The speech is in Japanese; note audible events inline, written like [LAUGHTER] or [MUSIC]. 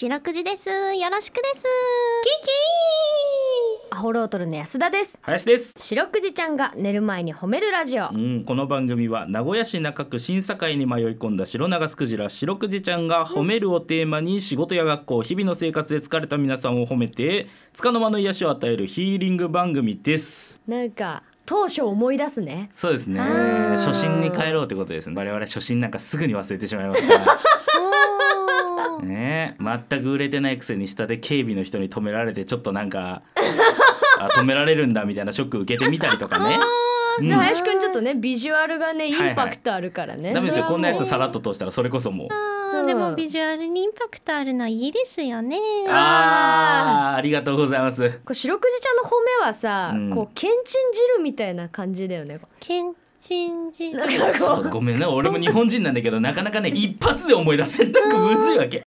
白くじですよろしくですキキアホロートルの安田です林です、白くじちゃんが寝る前に褒めるラジオうん、この番組は名古屋市中区審査会に迷い込んだ白長スクジラ白くじちゃんが褒めるをテーマに仕事や学校日々の生活で疲れた皆さんを褒めて束の間の癒しを与えるヒーリング番組ですなんか当初思い出すねそうですね初心に帰ろうってことですね我々初心なんかすぐに忘れてしまいますかね全く売れてないくせに下で警備の人に止められてちょっとなんか [LAUGHS] あ止められるんだみたいなショック受けてみたりとかね。じゃあ林くんちょっとねビジュアルがねインパクトあるからね。ダメですよこんなやつさらっと通したらそれこそもう。でもビジュアルにインパクトあるのはいですよね。ああ、ありがとうございます。こう白くじちゃんの褒めはさ、こうけんちん汁みたいな感じだよね。けんちん汁。ごめんね、俺も日本人なんだけど、なかなかね、一発で思い出せんくむずいわけ。